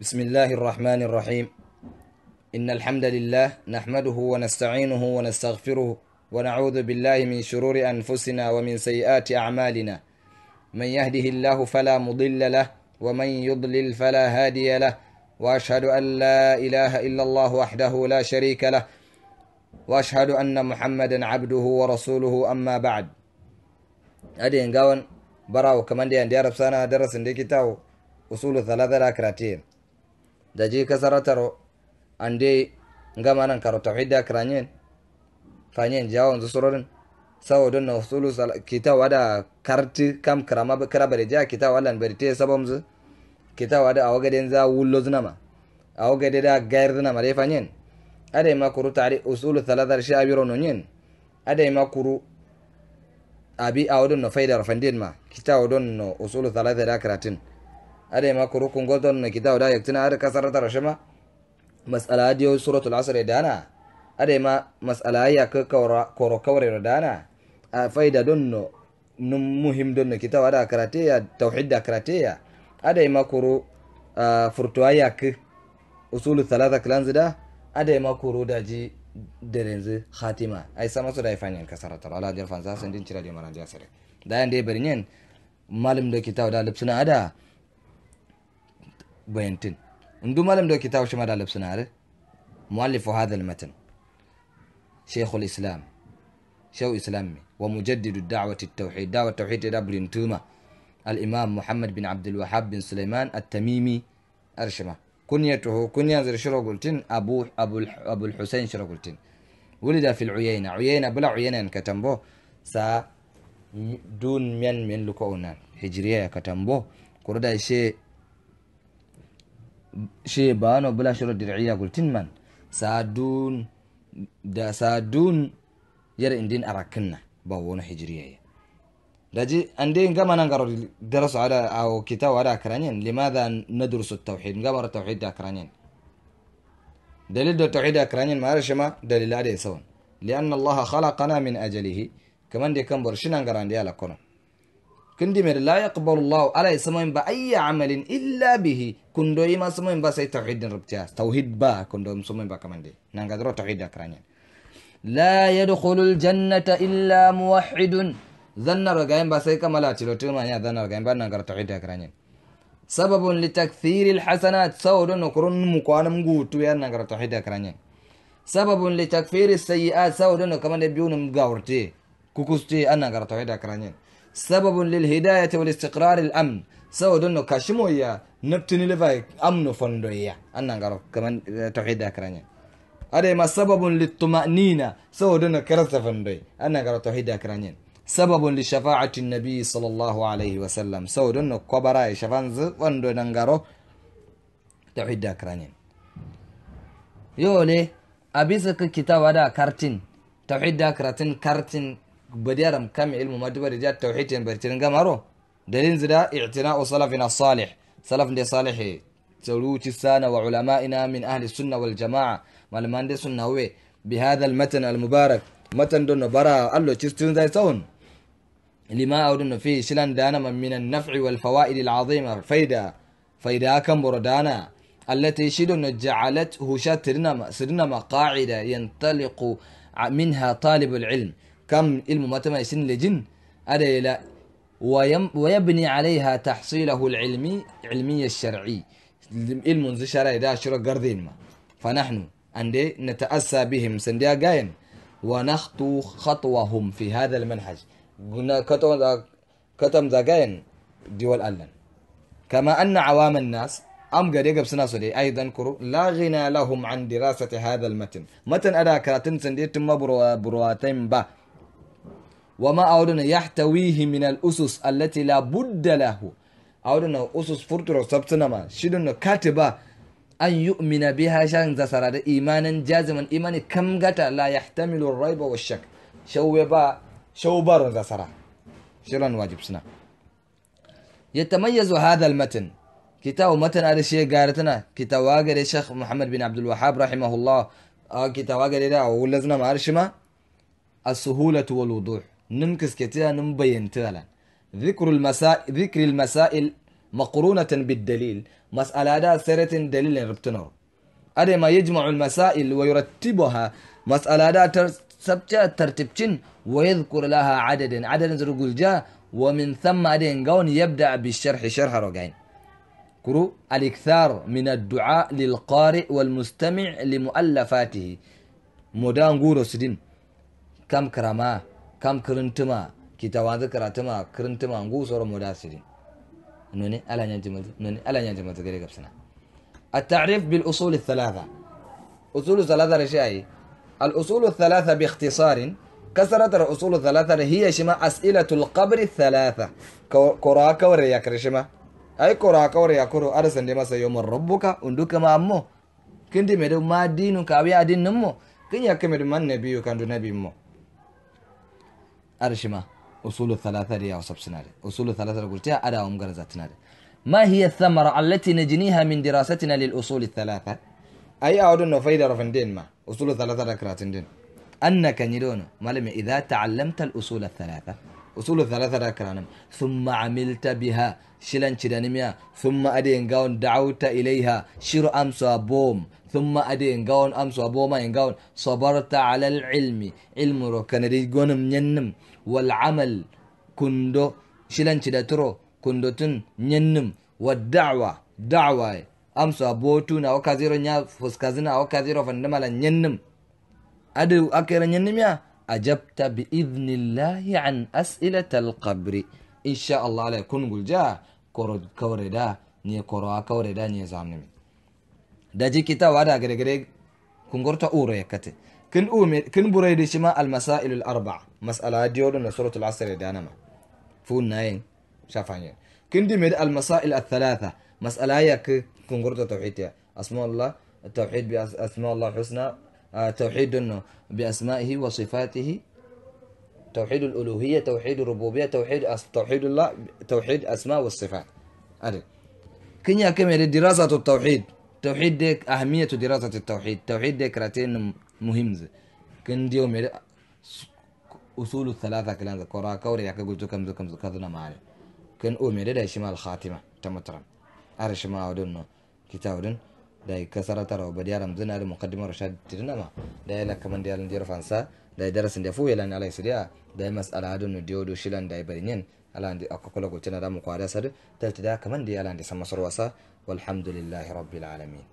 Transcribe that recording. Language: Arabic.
بسم الله الرحمن الرحيم إن الحمد لله نحمده ونستعينه ونستغفره ونعوذ بالله من شرور أنفسنا ومن سيئات أعمالنا من يهده الله فلا مضل له ومن يضلل فلا هادي له وأشهد أن لا إله إلا الله وحده لا شريك له وأشهد أن محمدا عبده ورسوله أما بعد أدين قاون براو كمان دي أندي عرب سنة درس دي كتاو أصول ثلاثة لا كراتين da je kasara an dai gama nan karo da kranyen fanyen jawon surorin saboda na usulu kita wada karti kam krama kra bare ja kita wala bare te sabom zu kita wada awgade za wullo znama awgade da gair ma re fanyen adai ma kuru tari usulu thalatha shi abiro no nyen adai ma kuru abi awdon no faidar fanden ma kita awdon no usulu thalatha da kratin ada ma ko rukun goldon na udah da yaktina ada kasar ta rashama mas'ala diyo suratul asr ya, dana ada ma mas'ala ya ka koro kawre dana a ah, faida donno num muhim donno kita wada karate ya tauhid da karate ya ada ma koro ah, furtuaya ka usulu thalatha kilanzida ada ma ru daji derenzi khatima ay sama su dai fanyan kasara tara ala jar fansa sendin cira di maran jasare da yan dai bernyen malim da kitaw da lipsuna ada بوينتن عندما لم دو كتاب شمال على لبسنا مؤلف هذا المتن شيخ الإسلام شو إسلامي ومجدد الدعوة التوحيد دعوة التوحيد دبل توما الإمام محمد بن عبد الوهاب بن سليمان التميمي أرشمة كنيته كنية زر شرقلتن أبو أبو أبو الحسين شرقلتن ولد في العيينة عيينة بلا عيينة كتمبو سا دون من من لكونا هجرية كتمبو كردا شيء sheebano bilashiro dirciyaagul tinman saaduun da saaduun yara indin arakinna bawono hijriyaya daji ande ngamana ngaro daraso ada aw kitaw ada karanyen limadha nadrusu tawhid ngamaro tawhid karanyen دليل التوحيد أكرانين ما رشما دليل أدي سون لأن الله خلقنا من أجله كمان دي كمبر شنان قران دي على كونو kun dimir la ya kubar Allah ala ya samu ba ayya amalin illa bihi kun doyi ma samu ba sai tawhidin rubtiya tawhid ba kun doyi samu ba kamar dai nan ga tawhid da kiranya la ya kulul jannata illa muwahidun zanna ragayin ba sai kamala ci lotu ma ya zanna ragayin ba nan ga tawhid da kiranya sababun li takthiri alhasanat sawdun nukurun mukwanam gutu ya nan ga tawhid da kiranya sababun li takfiri sayyi'at sawdun kamar da biyunum gawurte kukusti an nan ga tawhid da kiranya سبب للهداية والاستقرار الأمن سو دونو كاشمو يا نبتني لفاي أمنو فندو يا أنا نقرأ كمان توحيد أكراني هذا ما سبب للطمأنينة سو دونو كرسة فندو أنا نقرأ توحيد أكراني سبب لشفاعة النبي صلى الله عليه وسلم سو دونو كبراي شفانز فندو نقرأ توحيد أكراني يولي أبيسك كتاب هذا كارتين توحيد أكراتين كارتين بديارم كم علم ما دبر رجال توحيد برتين قمرو دلين زدا اعتناء سلفنا الصالح دي صالح تلوتي السنة وعلمائنا من أهل السنة والجماعة مالمان دي سنة هو بهذا المتن المبارك متن دون برا الله تشتون زي سون لما أودن فيه شلان دانا من النفع والفوائد العظيمة فايدة فايدة كم بردانا التي شلون جعلته شاترنا سرنا قاعدة ينطلق منها طالب العلم كم علم متما يسن لجن أدى لا ويبني عليها تحصيله العلمي علمي الشرعي علم ذي شرع ده شرع قردين ما فنحن عندي نتأسى بهم سنديا قايم ونخطو خطوهم في هذا المنهج قلنا كتم ذا كتم ذا قاين دول ألن كما أن عوام الناس أم قد يقب سنة سدي أيضا كرو لا غنى لهم عن دراسة هذا المتن متن أدا كراتن سندي تم برو با وما أودنا يحتويه من الأسس التي لا بد له أودنا أسس فرطرة سبتنا ما شدنا كاتبا أن يؤمن بها شان زسرة إيمانا جازما إيمانا كم غتا لا يحتمل الريب والشك شوبا بار زسرة شلون واجب سنا يتميز هذا المتن كتاب متن على شيء قارتنا كتاب الشيخ محمد بن عبد الوهاب رحمه الله آه، كتاب واقر ولا زنا ما السهولة والوضوح نم كسكتها نم بينتها ذكر المسائل ذكر المسائل مقرونة بالدليل مسألة دا سيرة دليل ربتنور أدي ما يجمع المسائل ويرتبها مسألة دا سبجا ترتبتين ويذكر لها عددا عددا زرقل جا ومن ثم أدين قون يبدأ بالشرح شرح رقعين كرو الإكثار من الدعاء للقارئ والمستمع لمؤلفاته مدان قورو سدين كم كرماه كم كرنتما kita wanza karatuma kirintima ngu soro moda sidi nuni ala nyanja maz nuni ala nyanja التعريف بالأصول الثلاثة أصول الثلاثة رشاي الأصول الثلاثة باختصار كسرت الأصول الثلاثة هي شما أسئلة القبر الثلاثة كوراك ورياك رشما أي كوراك ورياك رو أرسن لما سيوم ربك وندوك ما أمو كنت مدو ما دينك أبي أدين نمو كن يكمل من نبيك عند نبي مو أرشما أصول الثلاثة دي عصب سناري أصول الثلاثة قلتها أدا أم سناري ما هي الثمرة التي نجنيها من دراستنا للأصول الثلاثة أي أعود أنه فايدة رفندين ما أصول الثلاثة ذكرات أنك نيدون ما إذا تعلمت الأصول الثلاثة وصول الثلاثة ركرانم ثم عملت بها شلن شدانيميا ثم أدي إنغاون دعوت إليها شير أمسوا بوم ثم أدي إنغاون أمسوا بوما إنغاون صبرت على العلم علم ركنا دي جونم ننم والعمل كندو شلن شداترو كندوتن ننم والدعوة دعوة أمسوا بوتون أو كازيرو نيا فسكازين أو كازيرو فندمالا ننم أدو أكيرا ننميا أجبت بإذن الله عن أسئلة القبر إن شاء الله عليك كن قل جاء كورد كوردا ني كورا كوردا ني زامنم دجي كتا وادا كن كنغورتا أوري يكتي كن أومي كن بريدي شما المسائل الأربعة مسألة ديول نصرة العصر دانما فون ناين شافانين كن دي مد المسائل الثلاثة مسألة يك كن كنغورتا توحيد اسماء الله التوحيد بأسماء الله الحسنى آه، توحيد بأسمائه وصفاته توحيد الألوهية توحيد الربوبية توحيد أس... توحيد الله توحيد أسماء والصفات أدي كنيا كم دراسة التوحيد توحيد ديك أهمية دراسة التوحيد توحيد ديك راتين مهم زي كن ديو مير... أصول الثلاثة كلام ذا كورا كوري يكا قلتو كم زو كم زو كذنا معلي كن أو ده شمال خاتمة تمترم أرشما ودن كتاب ودن day kasaratara obadiyaram zina ali muqaddima rashad tirinama day la kaman diyal ndiyar fansa day darasin da fu yelan alai sidiya day mas'ala adun no diodo shilan day barinyen ala ndi akokola go tana da mu kwada sad talta da kaman diyal ndi samasar wasa walhamdulillahi rabbil alamin